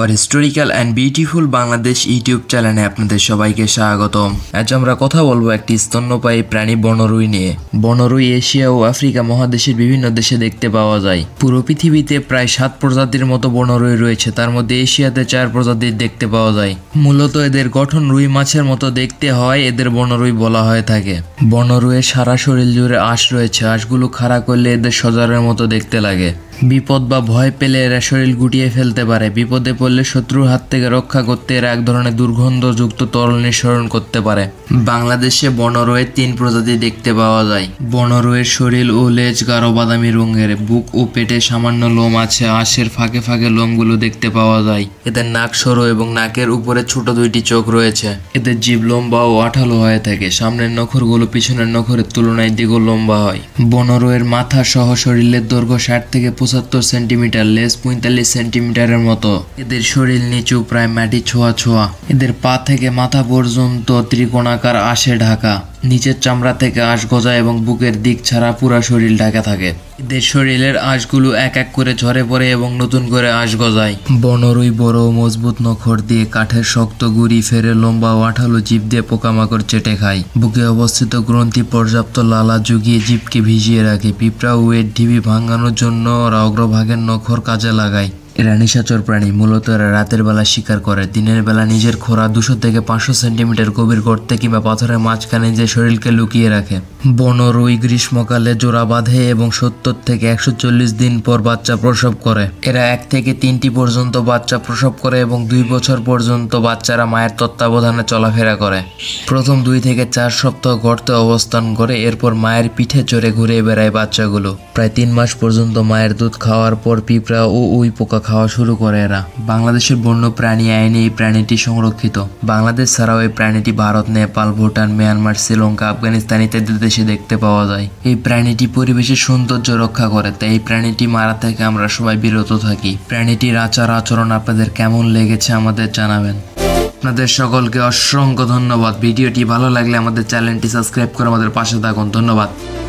hour historical and beautiful Bangladesh YouTube চ্যানেলে আপনাদের সবাইকে স্বাগতম আজ আমরা কথা বলবো একটি স্তন্যপায়ী প্রাণী বনরুই নিয়ে বনরুই এশিয়া ও আফ্রিকা মহাদেশের বিভিন্ন দেশে দেখতে পাওয়া যায় পুরো পৃথিবীতে প্রায় সাত প্রজাতির মতো বনরুই রয়েছে তার মধ্যে এশিয়াতে চার প্রজাতির দেখতে পাওয়া যায় মূলত এদের গঠন রুই মাছের মতো দেখতে হয় এদের বনরুই বলা হয়ে থাকে বনরুয়ের সারা শরীর জুড়ে আঁশ রয়েছে আঁশগুলো খাড়া করলে এদের সজারের মতো দেখতে লাগে বিপদ বা ভয় পেলে এরা শরীর গুটিয়ে ফেলতে পারে বিপদে পড়লে শত্রুর হাত থেকে রক্ষা করতে এরা এক ধরনের দুর্গন্ধযুক্ত তরল নিঃসরণ করতে পারে বাংলাদেশে বনরোয়ের তিন প্রজাতি দেখতে পাওয়া যায় বনরোয়ের শরীর ও লেজ গাঢ় বাদামি রঙের বুক ও পেটে সামান্য লোম আছে আঁশের ফাঁকে ফাঁকে লোমগুলো দেখতে পাওয়া যায় এদের নাক সরু এবং নাকের উপরে ছোট দুইটি চোখ রয়েছে এদের জীব লম্বা ও আঠালো হয়ে থাকে সামনের নখরগুলো পিছনের নখরের তুলনায় দ্বিগুণ লম্বা হয় বনরোয়ের মাথা সহ শরীরের দৈর্ঘ্য ষাট থেকে পঁচাত্তর সেন্টিমিটার লেস পঁয়তাল্লিশ সেন্টিমিটারের মতো এদের শরীর নিচু প্রায় মাটি ছোঁয়া ছোঁয়া এদের পা থেকে মাথা পর্যন্ত ত্রিকোণাকার আসে ঢাকা নিচের চামড়া থেকে আঁশ গজা এবং বুকের দিক ছাড়া পুরো শরীর ঢাকা থাকে এদের শরীরের আঁশগুলো এক এক করে ঝরে পড়ে এবং নতুন করে আঁশ গজায় বনরুই বড় মজবুত নখর দিয়ে কাঠের শক্ত গুড়ি ফেরে লম্বা ও আঠালো জীব দিয়ে পোকামাকড় চেটে খায় বুকে অবস্থিত গ্রন্থি পর্যাপ্ত লালা জুগিয়ে জীবকে ভিজিয়ে রাখে পিঁপড়া ও এর ঢিবি ভাঙানোর জন্য ওরা অগ্রভাগের নখর কাজে লাগায় এরা নিশাচর প্রাণী মূলত এরা রাতের বেলা শিকার করে দিনের বেলা নিজের খোরা দুশো থেকে পাঁচশো সেন্টিমিটার গভীর গর্তে কিংবা পাথরের মাঝখানে যে শরীরকে লুকিয়ে রাখে বন রুই গ্রীষ্মকালে জোড়া বাঁধে এবং সত্তর থেকে একশো চল্লিশ দিন পর বাচ্চা প্রসব করে এরা এক থেকে তিনটি পর্যন্ত বাচ্চা প্রসব করে এবং দুই বছর পর্যন্ত বাচ্চারা মায়ের তত্ত্বাবধানে চলাফেরা করে প্রথম দুই থেকে চার সপ্তাহ গর্তে অবস্থান করে এরপর মায়ের পিঠে চড়ে ঘুরে বেড়ায় বাচ্চাগুলো প্রায় তিন মাস পর্যন্ত মায়ের দুধ খাওয়ার পর পিঁপড়া ও উই পোকা খাওয়া শুরু করে এরা বাংলাদেশের বন্য প্রাণী আইনে এই প্রাণীটি সংরক্ষিত বাংলাদেশ ছাড়াও এই প্রাণীটি ভারত নেপাল ভুটান মিয়ানমার শ্রীলঙ্কা আফগানিস্তান ইত্যাদি দেশে দেখতে পাওয়া যায় এই প্রাণীটি পরিবেশের সৌন্দর্য রক্ষা করে তাই এই প্রাণীটি মারা থেকে আমরা সবাই বিরত থাকি প্রাণীটির আচার আচরণ আপনাদের কেমন লেগেছে আমাদের জানাবেন আপনাদের সকলকে অসংখ্য ধন্যবাদ ভিডিওটি ভালো লাগলে আমাদের চ্যানেলটি সাবস্ক্রাইব করে আমাদের পাশে থাকুন ধন্যবাদ